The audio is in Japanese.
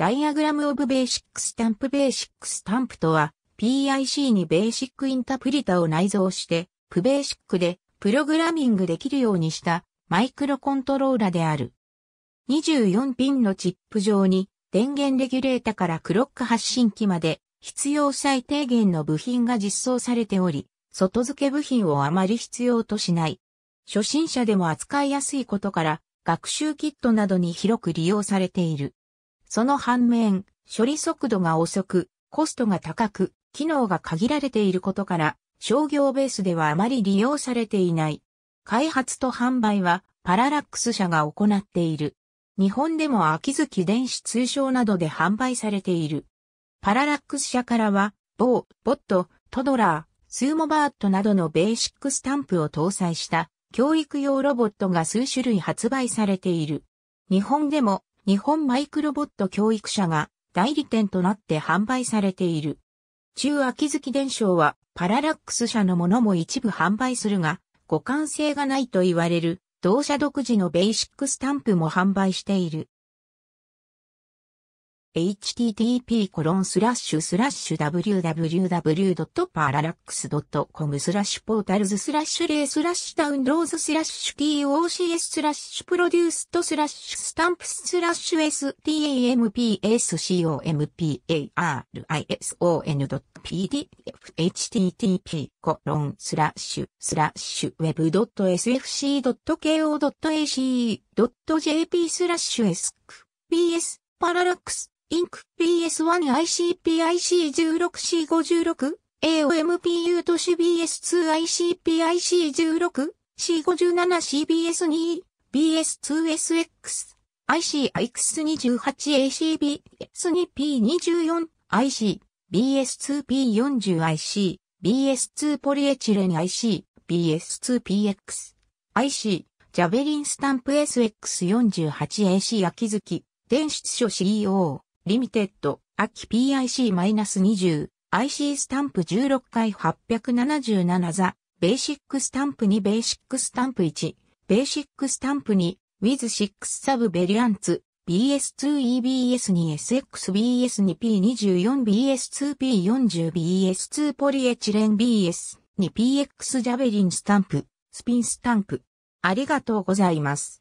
ダイアグラムオブベーシックスタンプベーシックスタンプとは、PIC にベーシックインタプリタを内蔵して、プベーシックでプログラミングできるようにしたマイクロコントローラである。24ピンのチップ上に電源レギュレータからクロック発信機まで必要最低限の部品が実装されており、外付け部品をあまり必要としない。初心者でも扱いやすいことから学習キットなどに広く利用されている。その反面、処理速度が遅く、コストが高く、機能が限られていることから、商業ベースではあまり利用されていない。開発と販売はパララックス社が行っている。日本でも秋月電子通商などで販売されている。パララックス社からは、ボー、ボット、トドラー、スーモバートなどのベーシックスタンプを搭載した教育用ロボットが数種類発売されている。日本でも日本マイクロボット教育者が代理店となって販売されている。中秋月伝承はパララックス社のものも一部販売するが、互換性がないと言われる同社独自のベーシックスタンプも販売している。http://www.parallax.com コロンススララッッシシュュスラッシュポータルズスラッシュレイスラッシュダウンロードスラッシュ tocs スラッシュプロデュースとスラッシュスタンプスラッシュ stampscompariso.pdf http://web.sfc.ko.ac.jp コロンスラッシュスラッシュ esc bs パララックスインク PS1ICPIC16C56、AOMPU 都市 b s 2 i c p i c 1 6 C57CBS2、BS2SX、ICX28ACB、S2P24、IC、BS2P40IC、BS2 ポリエチレン IC、BS2PX、IC、ジャベリンスタンプ SX48AC 秋月、電出書 CEO。リミテッド、秋 PIC-20、IC スタンプ16回877ザ、ベーシックスタンプ2、ベーシックスタンプ1、ベーシックスタンプ2、w i t 6サブベリアンツ、BS2EBS2SXBS2P24BS2P40BS2 ポリエチレン BS2PX ジャベリンスタンプ、スピンスタンプ。ありがとうございます。